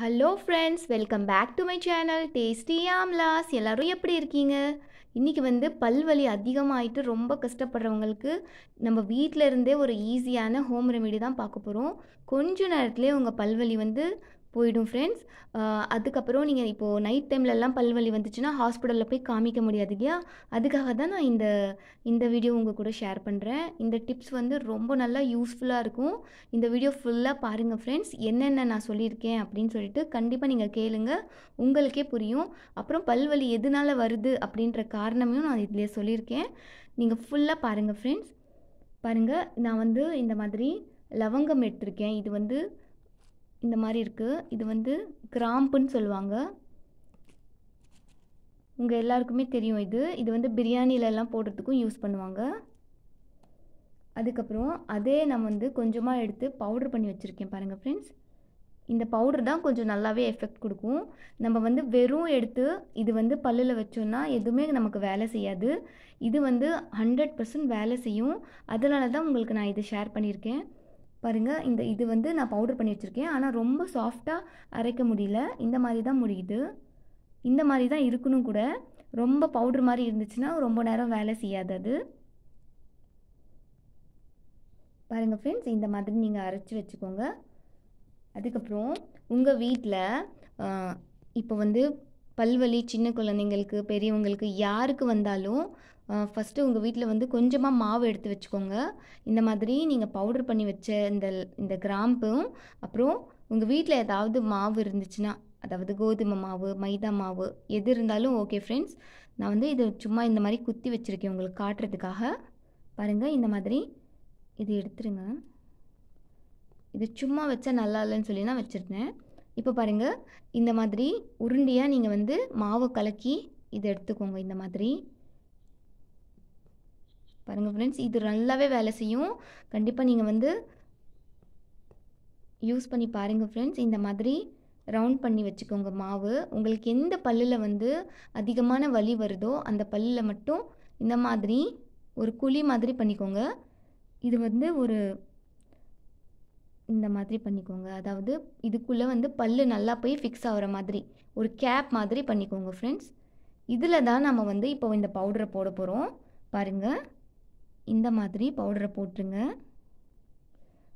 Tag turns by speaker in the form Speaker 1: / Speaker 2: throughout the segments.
Speaker 1: hello friends welcome back to my channel tasty ஆம்லாஸ் எல்லோரும் எப்படி இருக்கீங்க இன்றைக்கி வந்து பல்வலி அதிகமாகிட்டு ரொம்ப கஷ்டப்படுறவங்களுக்கு நம்ம வீட்டில் இருந்தே ஒரு ஈஸியான ஹோம் ரெமெடி தான் பார்க்க போகிறோம் கொஞ்ச நேரத்துலேயே உங்கள் பல்வலி வந்து போயிடும் ஃப்ரெண்ட்ஸ் அதுக்கப்புறம் நீங்கள் இப்போது நைட் டைம்லலாம் பல்வலி வந்துச்சுன்னா ஹாஸ்பிட்டலில் போய் காமிக்க முடியாது இல்லையா அதுக்காக தான் நான் இந்த இந்த வீடியோ உங்கள் கூட ஷேர் பண்ணுறேன் இந்த டிப்ஸ் வந்து ரொம்ப நல்லா யூஸ்ஃபுல்லாக இருக்கும் இந்த வீடியோ ஃபுல்லாக பாருங்கள் ஃப்ரெண்ட்ஸ் என்னென்ன நான் சொல்லியிருக்கேன் அப்படின்னு சொல்லிட்டு கண்டிப்பாக நீங்கள் கேளுங்க உங்களுக்கே புரியும் அப்புறம் பல்வலி எதனால் வருது அப்படின்ற காரணமையும் நான் இதில் சொல்லியிருக்கேன் நீங்கள் ஃபுல்லாக பாருங்கள் ஃப்ரெண்ட்ஸ் பாருங்கள் நான் வந்து இந்த மாதிரி லவங்கம் எடுத்திருக்கேன் இது வந்து இந்த மாதிரி இருக்குது இது வந்து கிராம்புன்னு சொல்லுவாங்க உங்கள் எல்லாருக்குமே தெரியும் இது இது வந்து பிரியாணிலலாம் போடுறதுக்கும் யூஸ் பண்ணுவாங்க அதுக்கப்புறம் அதே நான் வந்து கொஞ்சமாக எடுத்து பவுடர் பண்ணி வச்சுருக்கேன் பாருங்கள் ஃப்ரெண்ட்ஸ் இந்த பவுடர் தான் கொஞ்சம் நல்லாவே எஃபெக்ட் கொடுக்கும் நம்ம வந்து வெறும் எடுத்து இது வந்து பல்லில் வச்சோன்னா எதுவுமே நமக்கு வேலை செய்யாது இது வந்து ஹண்ட்ரட் பர்சன்ட் வேலை செய்யும் அதனால தான் உங்களுக்கு நான் இதை ஷேர் பண்ணியிருக்கேன் பாருங்கள் இந்த இது வந்து நான் பவுடர் பண்ணி வச்சுருக்கேன் ஆனால் ரொம்ப சாஃப்டாக அரைக்க முடியல இந்த மாதிரி தான் முடியுது இந்த மாதிரி தான் இருக்கணும் கூட ரொம்ப பவுடர் மாதிரி இருந்துச்சுன்னா ரொம்ப நேரம் வேலை செய்யாது அது பாருங்கள் ஃப்ரெண்ட்ஸ் இந்த மாதிரி நீங்கள் அரைச்சி வச்சுக்கோங்க அதுக்கப்புறம் உங்கள் வீட்டில் இப்போ வந்து பல்வலி சின்ன குழந்தைங்களுக்கு பெரியவங்களுக்கு யாருக்கு வந்தாலும் ஃபஸ்ட்டு உங்கள் வீட்டில் வந்து கொஞ்சமாக மாவு எடுத்து வச்சுக்கோங்க இந்த மாதிரி நீங்கள் பவுடர் பண்ணி வச்ச இந்த இந்த கிராம்பும் அப்புறம் உங்கள் வீட்டில் ஏதாவது மாவு இருந்துச்சுன்னா அதாவது கோதுமை மாவு மைதா மாவு எது இருந்தாலும் ஓகே ஃப்ரெண்ட்ஸ் நான் வந்து இது சும்மா இந்த மாதிரி குத்தி வச்சுருக்கேன் உங்களுக்கு காட்டுறதுக்காக பாருங்கள் இந்த மாதிரி இது எடுத்துருங்க இது சும்மா வச்சா நல்லா இல்லைன்னு சொல்லி நான் வச்சுருந்தேன் இப்போ பாருங்கள் இந்த மாதிரி உருண்டியாக நீங்கள் வந்து மாவை கலக்கி இதை எடுத்துக்கோங்க இந்த மாதிரி பாருங்கள் ஃப்ரெண்ட்ஸ் இது நல்லாவே வேலை செய்யும் கண்டிப்பாக நீங்கள் வந்து யூஸ் பண்ணி பாருங்கள் ஃப்ரெண்ட்ஸ் இந்த மாதிரி ரவுண்ட் பண்ணி வச்சுக்கோங்க மாவு உங்களுக்கு எந்த பல்லில் வந்து அதிகமான வலி வருதோ அந்த பல்லில் மட்டும் இந்த மாதிரி ஒரு குழி மாதிரி பண்ணிக்கோங்க இது வந்து ஒரு இந்த மாதிரி பண்ணிக்கோங்க அதாவது இதுக்குள்ளே வந்து பல்லு நல்லா போய் ஃபிக்ஸ் ஆகிற மாதிரி ஒரு கேப் மாதிரி பண்ணிக்கோங்க ஃப்ரெண்ட்ஸ் இதில் தான் நம்ம வந்து இப்போ இந்த பவுடரை போட போகிறோம் பாருங்கள் இந்த மாதிரி பவுடரை போட்டுருங்க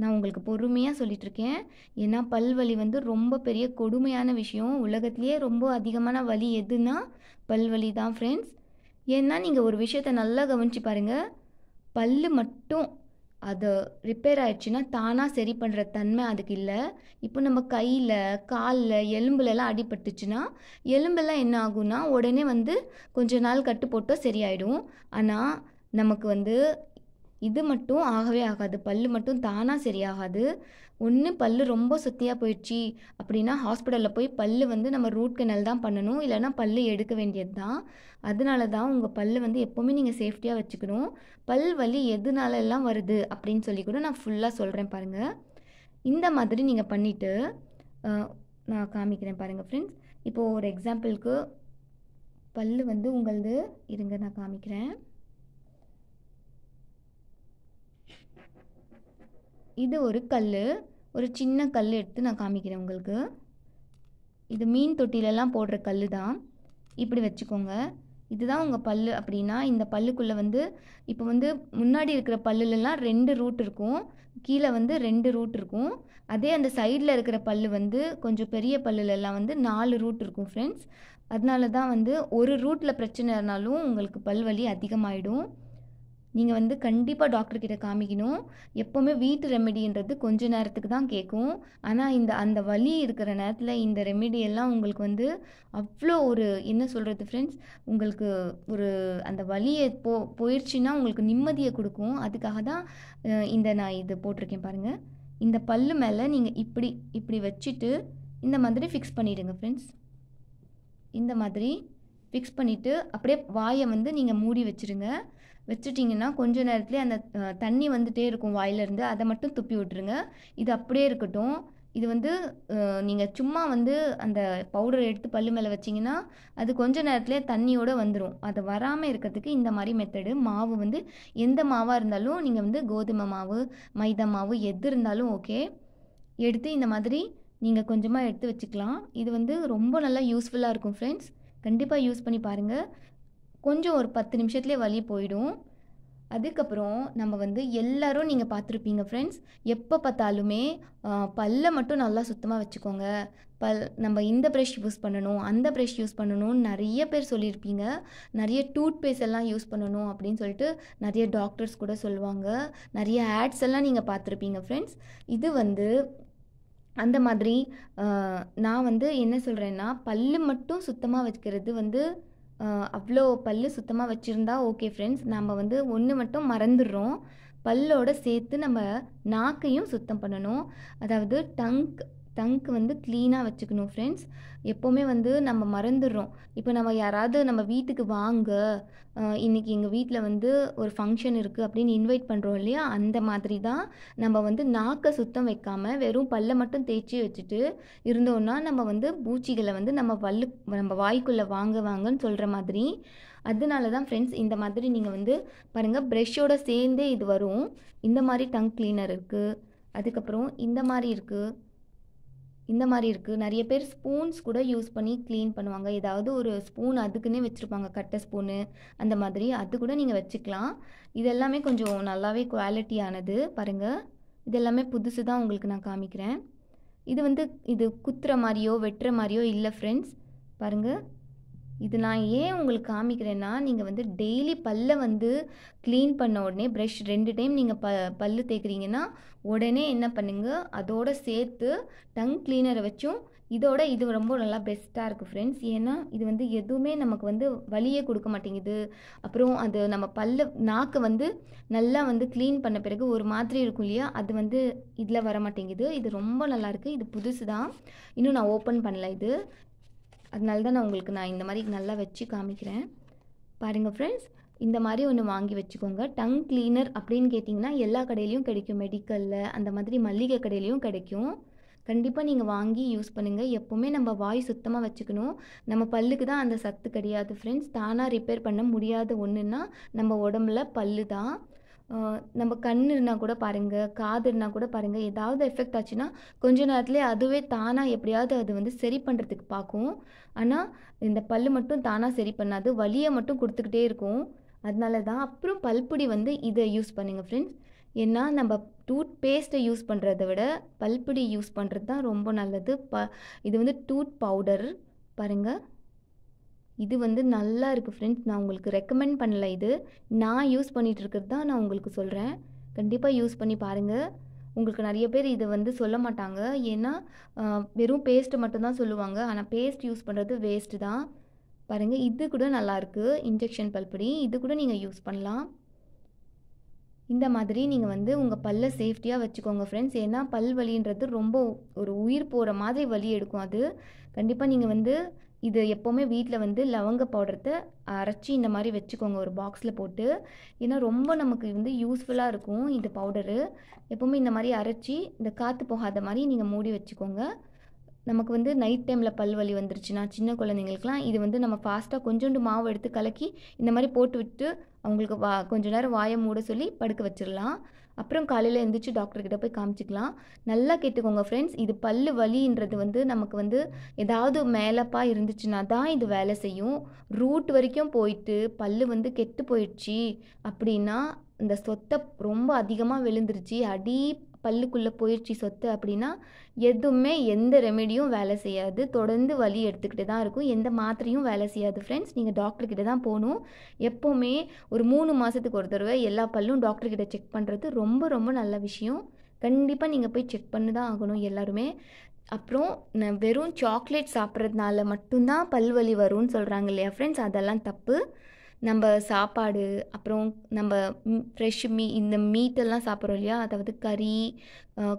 Speaker 1: நான் உங்களுக்கு பொறுமையாக சொல்லிகிட்ருக்கேன் ஏன்னா பல்வலி வந்து ரொம்ப பெரிய கொடுமையான விஷயம் உலகத்துலேயே ரொம்ப அதிகமான வலி எதுன்னா பல்வலி தான் ஃப்ரெண்ட்ஸ் ஏன்னா நீங்கள் ஒரு விஷயத்த நல்லா கவனித்து பாருங்கள் பல் மட்டும் அதை ரிப்பேர் ஆயிடுச்சுன்னா தானாக சரி பண்ணுற தன்மை அதுக்கு இல்லை இப்போ நம்ம கையில் காலில் எலும்புலலாம் அடிபட்டுச்சுன்னா எலும்பெல்லாம் என்ன ஆகும்னா உடனே வந்து கொஞ்ச நாள் கட்டு போட்டால் சரியாயிடும் ஆனால் நமக்கு வந்து இது மட்டும் ஆகவே ஆகாது பல்லு மட்டும் தானாக சரியாகாது ஒன்று பல்லு ரொம்ப சுத்தியாக போயிடுச்சு அப்படின்னா ஹாஸ்பிட்டலில் போய் பல்லு வந்து நம்ம ரூட் கெனல் தான் பண்ணணும் இல்லைனா பல்லு எடுக்க வேண்டியது தான் அதனால தான் உங்கள் பல்லு வந்து எப்போவுமே நீங்கள் சேஃப்டியாக வச்சுக்கணும் பல் வலி எதுனால எல்லாம் வருது அப்படின்னு சொல்லி கூட நான் ஃபுல்லாக சொல்கிறேன் பாருங்கள் இந்த மாதிரி நீங்கள் பண்ணிவிட்டு நான் காமிக்கிறேன் பாருங்கள் ஃப்ரெண்ட்ஸ் இப்போது ஒரு எக்ஸாம்பிளுக்கு பல் வந்து உங்களது இருங்க நான் காமிக்கிறேன் இது ஒரு கல் ஒரு சின்ன கல் எடுத்து நான் காமிக்கிறேன் உங்களுக்கு இது மீன் தொட்டிலெல்லாம் போடுற கல் தான் இப்படி வச்சுக்கோங்க இதுதான் உங்கள் பல் அப்படின்னா இந்த பல்லுக்குள்ளே வந்து இப்போ வந்து முன்னாடி இருக்கிற பல்லுலலாம் ரெண்டு ரூட் இருக்கும் கீழே வந்து ரெண்டு ரூட் இருக்கும் அதே அந்த சைடில் இருக்கிற பல் வந்து கொஞ்சம் பெரிய பல்லுலெல்லாம் வந்து நாலு ரூட் இருக்கும் ஃப்ரெண்ட்ஸ் அதனால தான் வந்து ஒரு ரூட்டில் பிரச்சனைனாலும் உங்களுக்கு பல்வலி அதிகமாகிடும் நீங்கள் வந்து கண்டிப்பாக டாக்டர்கிட்ட காமிக்கணும் எப்போவுமே வீட்டு ரெமெடின்றது கொஞ்ச நேரத்துக்கு தான் கேட்கும் ஆனால் இந்த அந்த வலி இருக்கிற நேரத்தில் இந்த ரெமடியெல்லாம் உங்களுக்கு வந்து அவ்வளோ ஒரு என்ன சொல்கிறது ஃப்ரெண்ட்ஸ் உங்களுக்கு ஒரு அந்த வலியை போ போயிடுச்சுன்னா உங்களுக்கு நிம்மதியை கொடுக்கும் அதுக்காக தான் இந்த நான் இது போட்டிருக்கேன் பாருங்கள் இந்த பல்லு மேலே நீங்கள் இப்படி இப்படி வச்சுட்டு இந்த மாதிரி ஃபிக்ஸ் பண்ணிவிடுங்க ஃப்ரெண்ட்ஸ் இந்த மாதிரி ஃபிக்ஸ் பண்ணிவிட்டு அப்படியே வாயை வந்து நீங்கள் மூடி வச்சுருங்க வச்சுட்டிங்கன்னா கொஞ்ச நேரத்துலேயே அந்த தண்ணி வந்துகிட்டே இருக்கும் வாயிலேருந்து அதை மட்டும் துப்பி விட்டுருங்க இது அப்படியே இருக்கட்டும் இது வந்து நீங்கள் சும்மா வந்து அந்த பவுடரை எடுத்து பல்லு மேலே வச்சிங்கன்னா அது கொஞ்ச நேரத்துலேயே தண்ணியோடு வந்துடும் அது வராமல் இருக்கிறதுக்கு இந்த மாதிரி மெத்தடு மாவு வந்து எந்த மாவாக இருந்தாலும் நீங்கள் வந்து கோதுமை மாவு மைதா மாவு எது இருந்தாலும் ஓகே எடுத்து இந்த மாதிரி நீங்கள் கொஞ்சமாக எடுத்து வச்சுக்கலாம் இது வந்து ரொம்ப நல்லா யூஸ்ஃபுல்லாக இருக்கும் ஃப்ரெண்ட்ஸ் கண்டிப்பாக யூஸ் பண்ணி பாருங்கள் கொஞ்சம் ஒரு பத்து நிமிஷத்துலேயே வலி போயிடும் அதுக்கப்புறம் நம்ம வந்து எல்லோரும் நீங்கள் பார்த்துருப்பீங்க ஃப்ரெண்ட்ஸ் எப்போ பார்த்தாலுமே பல்லை மட்டும் நல்லா சுத்தமாக வச்சுக்கோங்க பல் நம்ம இந்த ப்ரெஷ் யூஸ் பண்ணணும் அந்த ப்ரெஷ் யூஸ் பண்ணணும்னு நிறைய பேர் சொல்லியிருப்பீங்க நிறைய டூத் பேஸ்ட் எல்லாம் யூஸ் பண்ணணும் அப்படின்னு சொல்லிட்டு நிறைய டாக்டர்ஸ் கூட சொல்லுவாங்க நிறைய ஆட்ஸ் எல்லாம் நீங்கள் பார்த்துருப்பீங்க ஃப்ரெண்ட்ஸ் இது வந்து அந்த மாதிரி நான் வந்து என்ன சொல்கிறேன்னா பல் மட்டும் சுத்தமாக வைக்கிறது வந்து அவ்வளோ பல் சுத்தமாக வச்சுருந்தா ஓகே ஃப்ரெண்ட்ஸ் நம்ம வந்து ஒன்று மட்டும் மறந்துடுறோம் பல்லோடு சேர்த்து நம்ம நாக்கையும் சுத்தம் பண்ணணும் அதாவது டங்க் டங்க் வந்து க்ளீனாக வச்சுக்கணும் ஃப்ரெண்ட்ஸ் எப்போவுமே வந்து நம்ம மறந்துடுறோம் இப்போ நம்ம யாராவது நம்ம வீட்டுக்கு வாங்க இன்றைக்கி எங்கள் வீட்டில் வந்து ஒரு ஃபங்க்ஷன் இருக்குது அப்படின்னு இன்வைட் பண்ணுறோம் இல்லையா அந்த மாதிரி தான் நம்ம வந்து நாக்கை சுத்தம் வைக்காமல் வெறும் பல்லை மட்டும் தேய்ச்சி வச்சுட்டு இருந்தோன்னா நம்ம வந்து பூச்சிகளை வந்து நம்ம வல்லு நம்ம வாய்க்குள்ளே வாங்க வாங்கன்னு சொல்கிற மாதிரி அதனால தான் ஃப்ரெண்ட்ஸ் இந்த மாதிரி நீங்கள் வந்து பாருங்கள் ப்ரெஷ்ஷோட சேர்ந்தே இது வரும் இந்த மாதிரி டங் க்ளீனர் இருக்குது அதுக்கப்புறம் இந்த மாதிரி இருக்குது இந்த மாதிரி இருக்குது நிறைய பேர் ஸ்பூன்ஸ் கூட யூஸ் பண்ணி க்ளீன் பண்ணுவாங்க ஏதாவது ஒரு ஸ்பூன் அதுக்குன்னே வச்சுருப்பாங்க கட்டை ஸ்பூனு அந்த மாதிரி அது கூட நீங்கள் வச்சுக்கலாம் இதெல்லாமே கொஞ்சம் நல்லாவே குவாலிட்டியானது பாருங்கள் இதெல்லாமே புதுசு தான் உங்களுக்கு நான் காமிக்கிறேன் இது வந்து இது குத்துற மாதிரியோ வெட்டுற மாதிரியோ இல்லை ஃப்ரெண்ட்ஸ் பாருங்கள் இது நான் ஏன் உங்களுக்கு காமிக்கிறேன்னா நீங்கள் வந்து டெய்லி பல்லை வந்து க்ளீன் பண்ண உடனே ப்ரஷ் ரெண்டு டைம் நீங்கள் ப பல் தேய்க்குறீங்கன்னா உடனே என்ன பண்ணுங்க அதோடு சேர்த்து டங் க்ளீனரை வச்சும் இதோட இது ரொம்ப நல்லா பெஸ்ட்டாக இருக்குது ஃப்ரெண்ட்ஸ் ஏன்னா இது வந்து எதுவுமே நமக்கு வந்து வழியே கொடுக்க மாட்டேங்குது அப்புறம் அது நம்ம பல்ல நாக்கு வந்து நல்லா வந்து க்ளீன் பண்ண பிறகு ஒரு மாதிரி இருக்கும் இல்லையா அது வந்து இதில் வர மாட்டேங்குது இது ரொம்ப நல்லாயிருக்கு இது புதுசு தான் இன்னும் நான் ஓப்பன் பண்ணல இது அதனால தான் நான் உங்களுக்கு நான் இந்த மாதிரி நல்லா வச்சு காமிக்கிறேன் பாருங்கள் ஃப்ரெண்ட்ஸ் இந்த மாதிரி ஒன்று வாங்கி வச்சுக்கோங்க டங் கிளீனர் அப்படின்னு கேட்டிங்கன்னா எல்லா கடையிலையும் கிடைக்கும் மெடிக்கலில் அந்த மாதிரி மல்லிகை கடையிலையும் கிடைக்கும் கண்டிப்பாக நீங்கள் வாங்கி யூஸ் பண்ணுங்கள் எப்போவுமே நம்ம வாய் சுத்தமாக வச்சுக்கணும் நம்ம பல்லுக்கு தான் அந்த சத்து கிடையாது ஃப்ரெண்ட்ஸ் தானாக ரிப்பேர் பண்ண முடியாத ஒன்றுன்னா நம்ம உடம்புல பல்லு தான் நம்ம கண் இருந்தால் கூட பாருங்கள் காது இருந்தால் கூட பாருங்கள் ஏதாவது எஃபெக்ட் ஆச்சுன்னா கொஞ்ச நேரத்துலேயே அதுவே தானாக எப்படியாவது அது வந்து சரி பண்ணுறதுக்கு பார்க்கும் ஆனால் இந்த பல் மட்டும் தானாக சரி பண்ணாது வலியை மட்டும் கொடுத்துக்கிட்டே இருக்கும் அதனால தான் அப்புறம் பல்புடி வந்து இதை யூஸ் பண்ணுங்கள் ஃப்ரெண்ட்ஸ் ஏன்னா நம்ம டூத் பேஸ்ட்டை யூஸ் பண்ணுறத விட பல்புடி யூஸ் பண்ணுறது தான் ரொம்ப நல்லது ப இது வந்து டூத் பவுடர் பாருங்கள் இது வந்து நல்லா இருக்குது ஃப்ரெண்ட்ஸ் நான் உங்களுக்கு ரெக்கமெண்ட் பண்ணல இது நான் யூஸ் பண்ணிகிட்டு இருக்கிறது தான் நான் உங்களுக்கு சொல்கிறேன் கண்டிப்பாக யூஸ் பண்ணி பாருங்கள் உங்களுக்கு நிறைய பேர் இதை வந்து சொல்ல மாட்டாங்க ஏன்னா வெறும் பேஸ்ட்டு மட்டும்தான் சொல்லுவாங்க ஆனால் பேஸ்ட் யூஸ் பண்ணுறது வேஸ்ட்டு தான் பாருங்கள் இது கூட நல்லாயிருக்கு இன்ஜெக்ஷன் பல்படி இது கூட நீங்கள் யூஸ் பண்ணலாம் இந்த மாதிரி நீங்கள் வந்து உங்கள் பல்லை சேஃப்டியாக வச்சுக்கோங்க ஃப்ரெண்ட்ஸ் ஏன்னா பல் வலின்றது ரொம்ப ஒரு உயிர் போகிற மாதிரி வலி எடுக்கும் அது கண்டிப்பாக நீங்கள் வந்து இது எப்போவுமே வீட்டில் வந்து லவங்க பவுடரத்தை அரைச்சி இந்த மாதிரி வச்சுக்கோங்க ஒரு பாக்ஸில் போட்டு ஏன்னா ரொம்ப நமக்கு வந்து யூஸ்ஃபுல்லாக இருக்கும் இந்த பவுடரு எப்போவுமே இந்த மாதிரி அரைச்சி இந்த காற்று போகாத மாதிரி நீங்கள் மூடி வச்சுக்கோங்க நமக்கு வந்து நைட் டைமில் பல்வலி வந்துருச்சுன்னா சின்ன குழந்தைங்களுக்குலாம் இது வந்து நம்ம ஃபாஸ்ட்டாக கொஞ்சோண்டு மாவு எடுத்து கலக்கி இந்த மாதிரி போட்டு விட்டு அவங்களுக்கு வா கொஞ்சம் நேரம் வாயை மூட சொல்லி படுக்க வச்சிடலாம் அப்புறம் காலையில் எழுந்திரிச்சு டாக்டர்கிட்ட போய் காமிச்சிக்கலாம் நல்லா கேட்டுக்கோங்க ஃப்ரெண்ட்ஸ் இது பல் வலின்றது வந்து நமக்கு வந்து ஏதாவது மேலப்பாக இருந்துச்சுன்னா தான் இது வேலை செய்யும் ரூட் வரைக்கும் போயிட்டு பல் வந்து கெட்டு போயிடுச்சு அப்படின்னா இந்த சொத்தை ரொம்ப அதிகமாக விழுந்துருச்சு அடி பல்லுக்குள்ளே போயிடுச்சு சொத்து அப்படின்னா எதுவுமே எந்த ரெமெடியும் வேலை செய்யாது தொடர்ந்து வலி எடுத்துக்கிட்டு தான் இருக்கும் எந்த மாத்திரையும் வேலை செய்யாது ஃப்ரெண்ட்ஸ் நீங்கள் டாக்டர்கிட்ட தான் போகணும் எப்போவுமே ஒரு மூணு மாதத்துக்கு ஒரு தடவை எல்லா பல்லும் டாக்டர்கிட்ட செக் பண்ணுறது ரொம்ப ரொம்ப நல்ல விஷயம் கண்டிப்பாக நீங்கள் போய் செக் பண்ணி தான் ஆகணும் எல்லாருமே அப்புறம் நான் வெறும் சாக்லேட் சாப்பிட்றதுனால மட்டும்தான் பல்வலி வரும்னு சொல்கிறாங்க இல்லையா ஃப்ரெண்ட்ஸ் அதெல்லாம் தப்பு நம்ம சாப்பாடு அப்புறம் நம்ம ஃப்ரெஷ் மீ இந்த மீட்டெல்லாம் சாப்பிட்றோம் இல்லையா அதாவது கறி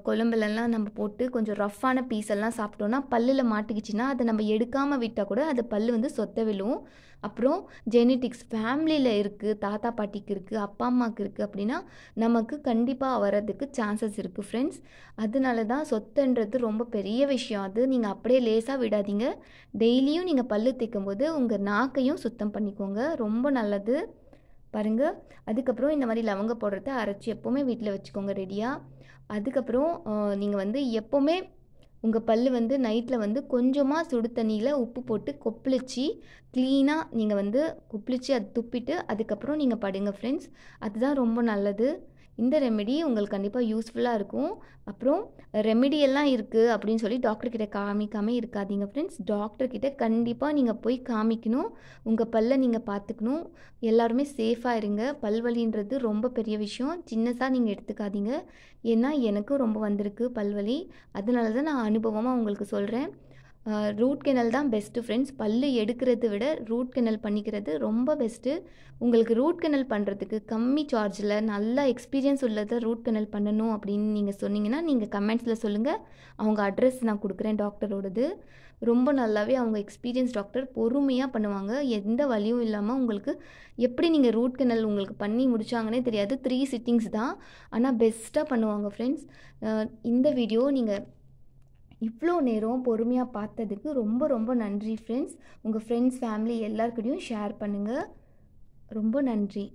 Speaker 1: குழம்புலலாம் நம்ம போட்டு கொஞ்சம் ரஃப்பான பீஸ் எல்லாம் சாப்பிட்டோன்னா பல்லில் மாட்டிக்கிச்சின்னா அதை நம்ம எடுக்காமல் விட்டால் கூட அது பல் வந்து சொத்த விழுவும் அப்புறம் ஜெனட்டிக்ஸ் ஃபேமிலியில் இருக்குது தாத்தா பாட்டிக்கு இருக்குது அப்பா அம்மாவுக்கு இருக்குது அப்படின்னா நமக்கு கண்டிப்பாக வரதுக்கு சான்சஸ் இருக்குது ஃப்ரெண்ட்ஸ் அதனால தான் சொத்துன்றது ரொம்ப பெரிய விஷயம் அது நீங்கள் அப்படியே லேசாக விடாதீங்க டெய்லியும் நீங்கள் பல்லு தேய்க்கும் போது உங்கள் நாக்கையும் சுத்தம் பண்ணிக்கோங்க ரொம்ப நல்லது பாருங்கள் அதுக்கப்புறம் இந்த மாதிரி லவங்க போடுறத அரைச்சி எப்போவுமே வீட்டில் வச்சுக்கோங்க ரெடியாக அதுக்கப்புறம் நீங்கள் வந்து எப்போவுமே உங்கள் பல் வந்து நைட்டில் வந்து கொஞ்சமாக சுடு தண்ணியில் உப்பு போட்டு கொப்பளிச்சு க்ளீனாக நீங்கள் வந்து கொப்பளிச்சு அது துப்பிட்டு அதுக்கப்புறம் நீங்கள் படுங்க ஃப்ரெண்ட்ஸ் அதுதான் ரொம்ப நல்லது இந்த ரெமெடி உங்களுக்கு கண்டிப்பாக யூஸ்ஃபுல்லாக இருக்கும் அப்புறம் ரெமெடியெல்லாம் இருக்குது அப்படின்னு சொல்லி டாக்டர் கிட்ட காமிக்காமல் இருக்காதீங்க ஃப்ரெண்ட்ஸ் டாக்டர் கிட்டே கண்டிப்பாக நீங்கள் போய் காமிக்கணும் உங்கள் பல்லை நீங்கள் பார்த்துக்கணும் எல்லாருமே சேஃபாக இருங்க பல்வலின்றது ரொம்ப பெரிய விஷயம் சின்னதாக நீங்கள் எடுத்துக்காதீங்க ஏன்னா எனக்கும் ரொம்ப வந்திருக்கு பல்வலி அதனால தான் நான் அனுபவமாக உங்களுக்கு சொல்கிறேன் ரூட் கெனல் தான் பெஸ்ட்டு ஃப்ரெண்ட்ஸ் பல்லு எடுக்கிறத விட ரூட் கெனல் பண்ணிக்கிறது ரொம்ப பெஸ்ட்டு உங்களுக்கு ரூட் கெனல் பண்ணுறதுக்கு கம்மி சார்ஜில் நல்லா எக்ஸ்பீரியன்ஸ் உள்ளதை ரூட் கெனல் பண்ணணும் அப்படின்னு நீங்கள் சொன்னீங்கன்னா நீங்கள் கமெண்ட்ஸில் சொல்லுங்கள் அவங்க அட்ரஸ் நான் கொடுக்குறேன் டாக்டரோடது ரொம்ப நல்லாவே அவங்க எக்ஸ்பீரியன்ஸ் டாக்டர் பொறுமையாக பண்ணுவாங்க எந்த வழியும் இல்லாமல் உங்களுக்கு எப்படி நீங்கள் ரூட் கெனல் உங்களுக்கு பண்ணி முடிச்சாங்கன்னே தெரியாது த்ரீ சிட்டிங்ஸ் தான் ஆனால் பெஸ்ட்டாக பண்ணுவாங்க ஃப்ரெண்ட்ஸ் இந்த வீடியோ நீங்கள் இவ்வளோ நேரம் பொறுமையாக பார்த்ததுக்கு ரொம்ப ரொம்ப நன்றி ஃப்ரெண்ட்ஸ் உங்கள் ஃப்ரெண்ட்ஸ் ஃபேமிலி எல்லாருக்கிட்டையும் ஷேர் பண்ணுங்கள் ரொம்ப நன்றி